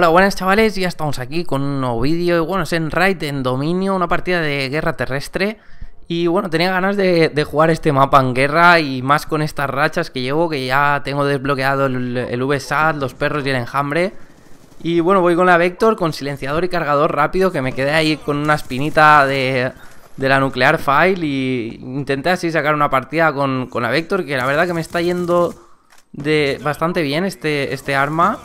Hola, buenas chavales, ya estamos aquí con un nuevo vídeo. Bueno, es en Raid, en Dominio, una partida de guerra terrestre. Y bueno, tenía ganas de, jugar este mapa en guerra y más con estas rachas que llevo, que ya tengo desbloqueado el, Vsad, los perros y el enjambre. Y bueno, voy con la Vector, con silenciador y cargador rápido, que me quedé ahí con una espinita de, la Nuclear File y intenté así sacar una partida con, con, la Vector, que la verdad que me está yendo de bastante bien este, este arma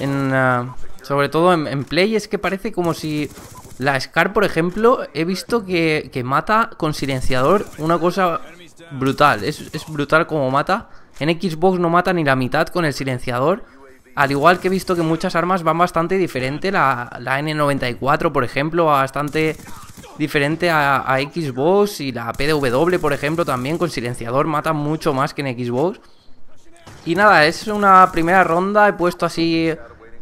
en, ah, sobre todo en, play es que parece como si la Scar, por ejemplo, he visto que, mata con silenciador una cosa brutal. Es, brutal como mata. En Xbox no mata ni la mitad con el silenciador. Al igual que he visto que muchas armas van bastante diferente. La, N94, por ejemplo, va bastante diferente a, a, Xbox. Y la PDW, por ejemplo, también con silenciador mata mucho más que en Xbox. Y nada, es una primera ronda. He puesto así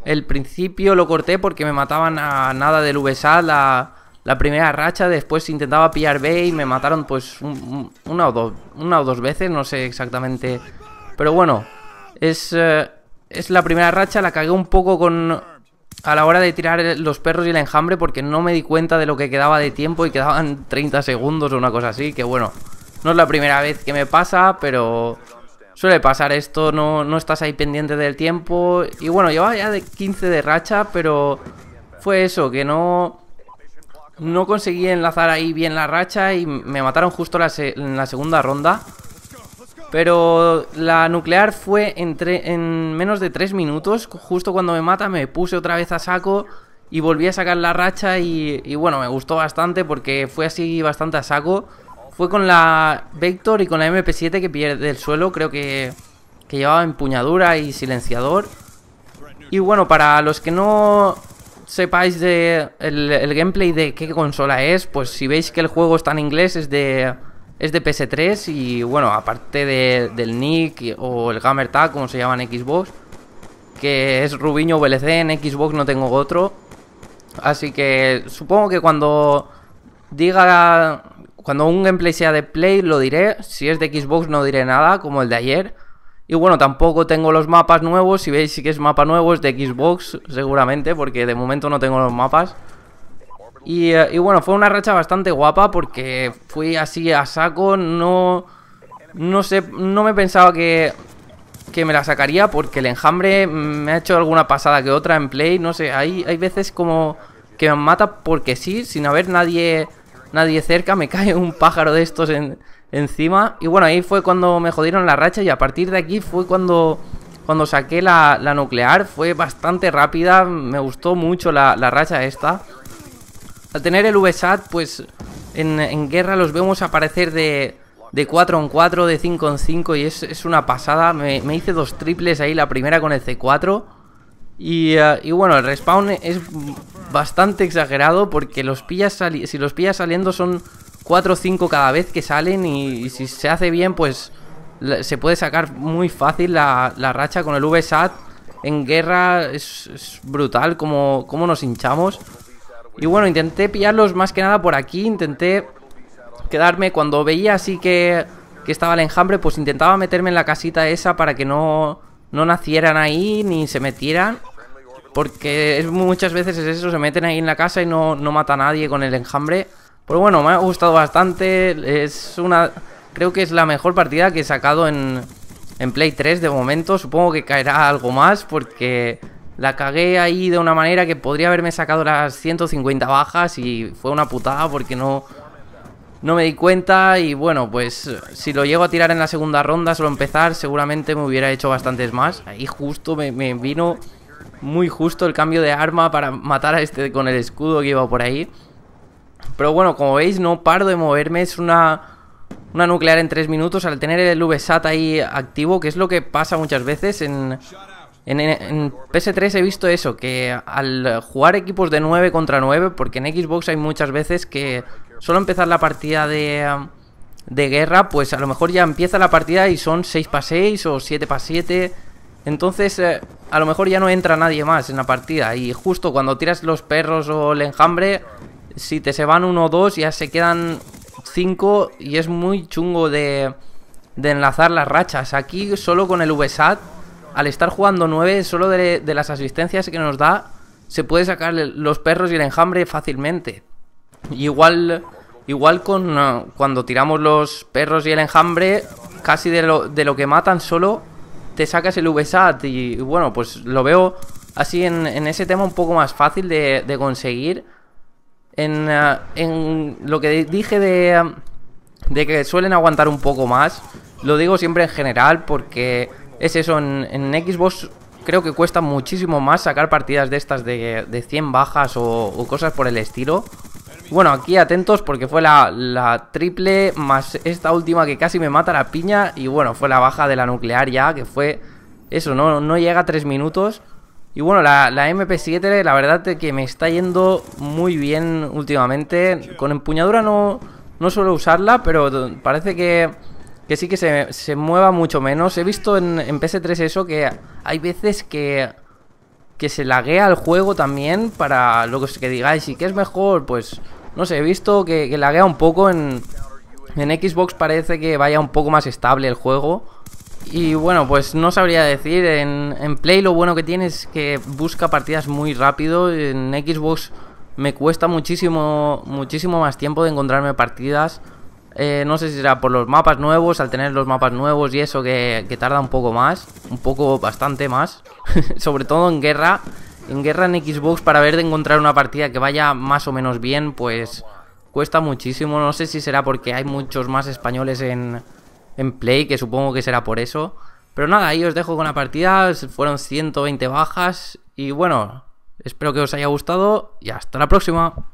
el principio lo corté porque me mataban a nada del VSA la, primera racha. Después intentaba pillar B y me mataron pues una, o dos, una o dos veces, no sé exactamente. Pero bueno, es, eh, es la primera racha. La cagué un poco con a la hora de tirar los perros y el enjambre porque no me di cuenta de lo que quedaba de tiempo y quedaban 30 segundos o una cosa así. Que bueno, no es la primera vez que me pasa, pero Suele pasar esto, no, no estás ahí pendiente del tiempo. Y bueno, llevaba ya de 15 de racha, pero fue eso, que no... No conseguí enlazar ahí bien la racha y me mataron justo en la segunda ronda. Pero la nuclear fue en, en menos de 3 minutos. Justo cuando me mata me puse otra vez a saco y volví a sacar la racha y bueno, me gustó bastante porque fue así bastante a saco. Fue con la Vector y con la MP7 que pierde el suelo, creo que, que llevaba empuñadura y silenciador. Y bueno, para los que no sepáis de el, el, gameplay de qué consola es, pues si veis que el juego está en inglés es de es de PS3 y bueno, aparte del Nick o el Gamertag como se llama en Xbox, que es Rubiño VLC, en Xbox no tengo otro. Así que supongo que cuando diga cuando un gameplay sea de Play lo diré, si es de Xbox no diré nada, como el de ayer. Y bueno, tampoco tengo los mapas nuevos, si veis sí que es mapa nuevo, es de Xbox seguramente, porque de momento no tengo los mapas. Y, eh, bueno, fue una racha bastante guapa porque fui así a saco, no... No sé, no me pensaba que, que me la sacaría porque el enjambre me ha hecho alguna pasada que otra en play, no sé, hay veces como que me mata porque sí, sin haber nadie nadie cerca, me cae un pájaro de estos encima. Y bueno, ahí fue cuando me jodieron la racha y a partir de aquí fue cuando, cuando saqué la, nuclear. Fue bastante rápida, me gustó mucho la, racha esta. Al tener el VSAT, pues en, guerra los vemos aparecer de, de 4 en 4, de 5 en 5 y es, una pasada. Me, me, hice dos triples ahí, la primera con el C4 eh, y, bueno, el respawn es bastante exagerado porque los pillas si los pillas saliendo son 4 o 5 cada vez que salen y, si se hace bien pues se puede sacar muy fácil la, racha con el VSAT. En guerra es, brutal como, como nos hinchamos. Y bueno, intenté pillarlos más que nada por aquí, intenté quedarme cuando veía así que, que estaba el enjambre, pues intentaba meterme en la casita esa para que no no nacieran ahí ni se metieran. Porque muchas veces es eso, se meten ahí en la casa y no, no mata a nadie con el enjambre. Pero bueno, me ha gustado bastante. Es una. Creo que es la mejor partida que he sacado en, en Play 3 de momento. Supongo que caerá algo más porque la cagué ahí de una manera que podría haberme sacado las 150 bajas y fue una putada porque no, no me di cuenta y bueno, pues si lo llego a tirar en la segunda ronda, solo empezar, seguramente me hubiera hecho bastantes más. Ahí justo me, vino muy justo el cambio de arma para matar a este con el escudo que iba por ahí. Pero bueno, como veis, no paro de moverme, es una... nuclear en 3 minutos al tener el VSAT ahí activo, que es lo que pasa muchas veces en, en, en, PS3 he visto eso, que al jugar equipos de 9 contra 9, porque en Xbox hay muchas veces que solo empezar la partida de, de guerra, pues a lo mejor ya empieza la partida y son 6 x 6 o 7 x 7. Entonces, eh, a lo mejor ya no entra nadie más en la partida. Y justo cuando tiras los perros o el enjambre, si te se van uno o dos, ya se quedan 5 y es muy chungo de, de, enlazar las rachas. Aquí solo con el VSAT, al estar jugando 9, solo de, de, las asistencias que nos da, se puede sacar los perros y el enjambre fácilmente. Igual Igual con ah, cuando tiramos los perros y el enjambre, casi de lo, que matan solo te sacas el VSAT y, bueno, pues lo veo así en, ese tema un poco más fácil de, conseguir. Ah, en, lo que dije de, que suelen aguantar un poco más, lo digo siempre en general porque es eso, en, Xbox creo que cuesta muchísimo más sacar partidas de estas de, 100 bajas o cosas por el estilo bueno, aquí atentos porque fue la, triple más esta última que casi me mata la piña. Y bueno, fue la baja de la nuclear ya, que fue eso, no, no llega a 3 minutos. Y bueno, la, MP7 la verdad que me está yendo muy bien últimamente. Con empuñadura no, no suelo usarla, pero parece que, sí que se, mueva mucho menos. He visto en, en PS3 eso que hay veces que que se laguea el juego también para lo que, digáis. ¿Y que es mejor? Pues no sé, he visto que, que laguea un poco en, en Xbox parece que vaya un poco más estable el juego. Y bueno, pues no sabría decir. En, en, Play lo bueno que tiene es que busca partidas muy rápido. En Xbox me cuesta muchísimo, muchísimo más tiempo de encontrarme partidas. Eh, no sé si será por los mapas nuevos, al tener los mapas nuevos y eso que, tarda un poco más, un poco bastante más, sobre todo en guerra, en guerra en Xbox para ver de encontrar una partida que vaya más o menos bien, pues cuesta muchísimo, no sé si será porque hay muchos más españoles en, en Play, que supongo que será por eso. Pero nada, ahí os dejo con la partida, fueron 120 bajas y bueno, espero que os haya gustado y hasta la próxima.